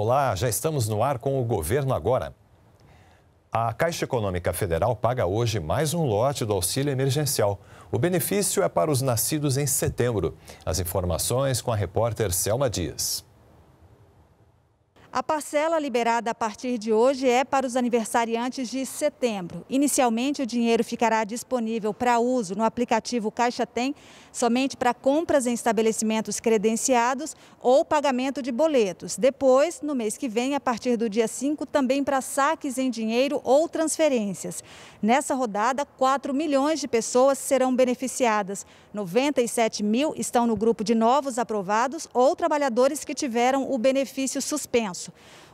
Olá, já estamos no ar com o governo agora. A Caixa Econômica Federal paga hoje mais um lote do auxílio emergencial. O benefício é para os nascidos em setembro. As informações com a repórter Selma Dias. A parcela liberada a partir de hoje é para os aniversariantes de setembro. Inicialmente, o dinheiro ficará disponível para uso no aplicativo Caixa Tem, somente para compras em estabelecimentos credenciados ou pagamento de boletos. Depois, no mês que vem, a partir do dia 5, também para saques em dinheiro ou transferências. Nessa rodada, 4 milhões de pessoas serão beneficiadas. 97 mil estão no grupo de novos aprovados ou trabalhadores que tiveram o benefício suspenso.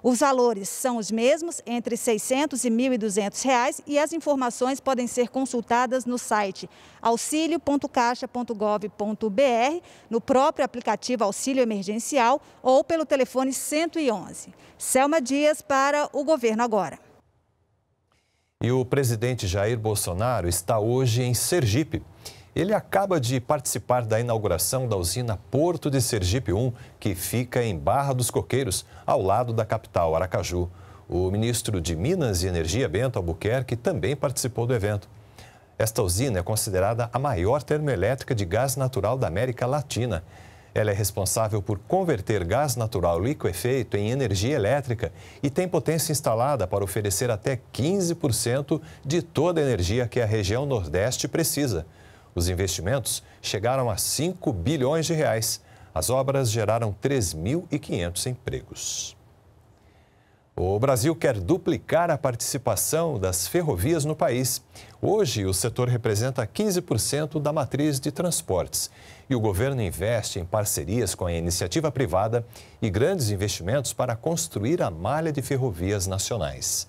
Os valores são os mesmos, entre R$ 600 e R$ 1.200, e as informações podem ser consultadas no site auxilio.caixa.gov.br, no próprio aplicativo Auxílio Emergencial ou pelo telefone 111. Selma Dias para o Governo Agora. E o presidente Jair Bolsonaro está hoje em Sergipe ele acaba de participar da inauguração da usina Porto de Sergipe 1, que fica em Barra dos Coqueiros, ao lado da capital Aracaju. O ministro de Minas e Energia, Bento Albuquerque, também participou do evento. Esta usina é considerada a maior termoelétrica de gás natural da América Latina. Ela é responsável por converter gás natural liquefeito em energia elétrica e tem potência instalada para oferecer até 15% de toda a energia que a região Nordeste precisa. Os investimentos chegaram a 5 bilhões de reais. As obras geraram 3.500 empregos. O Brasil quer duplicar a participação das ferrovias no país. Hoje, o setor representa 15% da matriz de transportes. E o governo investe em parcerias com a iniciativa privada e grandes investimentos para construir a malha de ferrovias nacionais.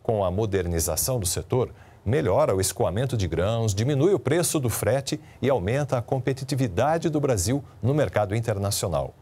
Com a modernização do setor, melhora o escoamento de grãos, diminui o preço do frete e aumenta a competitividade do Brasil no mercado internacional.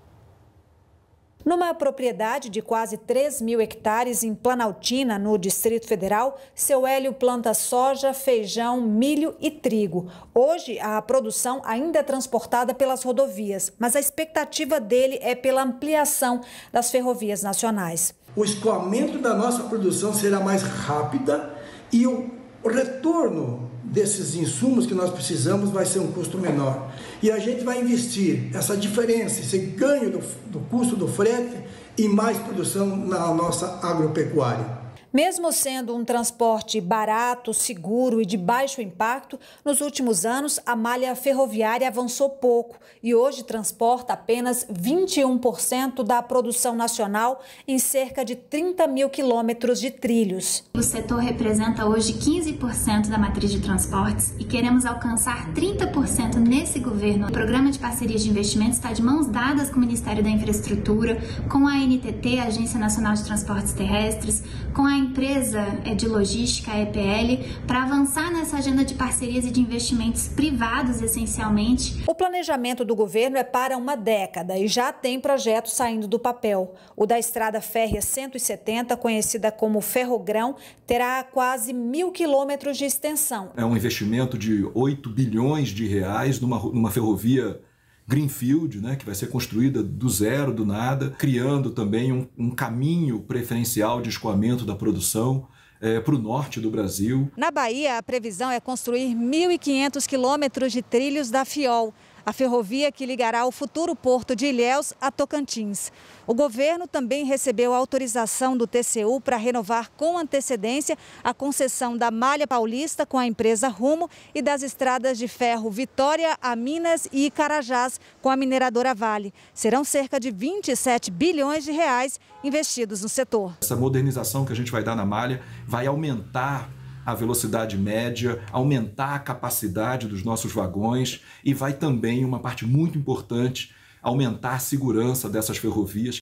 Numa propriedade de quase 3 mil hectares em Planaltina, no Distrito Federal, seu Hélio planta soja, feijão, milho e trigo. Hoje, a produção ainda é transportada pelas rodovias, mas a expectativa dele é pela ampliação das ferrovias nacionais. O escoamento da nossa produção será mais rápida e o o retorno desses insumos que nós precisamos vai ser um custo menor. E a gente vai investir essa diferença, esse ganho do, do custo do frete e mais produção na nossa agropecuária. Mesmo sendo um transporte barato, seguro e de baixo impacto, nos últimos anos a malha ferroviária avançou pouco e hoje transporta apenas 21% da produção nacional em cerca de 30 mil quilômetros de trilhos. O setor representa hoje 15% da matriz de transportes e queremos alcançar 30% nesse governo. O programa de parcerias de investimento está de mãos dadas com o Ministério da Infraestrutura, com a ANTT, Agência Nacional de Transportes Terrestres, com a empresa é de logística, a EPL, para avançar nessa agenda de parcerias e de investimentos privados, essencialmente. O planejamento do governo é para uma década e já tem projetos saindo do papel. O da Estrada Férrea 170, conhecida como Ferrogrão, terá quase mil quilômetros de extensão. É um investimento de 8 bilhões de reais numa, numa ferrovia Greenfield, né, que vai ser construída do zero, do nada, criando também um, um caminho preferencial de escoamento da produção. É, eh, para o norte do Brasil. Na Bahia, a previsão é construir 1.500 quilômetros de trilhos da FIOL, a ferrovia que ligará o futuro porto de Ilhéus a Tocantins. O governo também recebeu autorização do TCU para renovar com antecedência a concessão da Malha Paulista com a empresa Rumo e das estradas de ferro Vitória a Minas e Icarajás com a mineradora Vale. Serão cerca de 27 bilhões de reais investidos no setor. Essa modernização que a gente vai dar na Malha vai aumentar a velocidade média, aumentar a capacidade dos nossos vagões e vai também, uma parte muito importante, aumentar a segurança dessas ferrovias.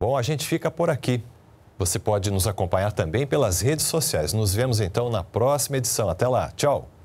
Bom, a gente fica por aqui. Você pode nos acompanhar também pelas redes sociais. Nos vemos então na próxima edição. Até lá. Tchau.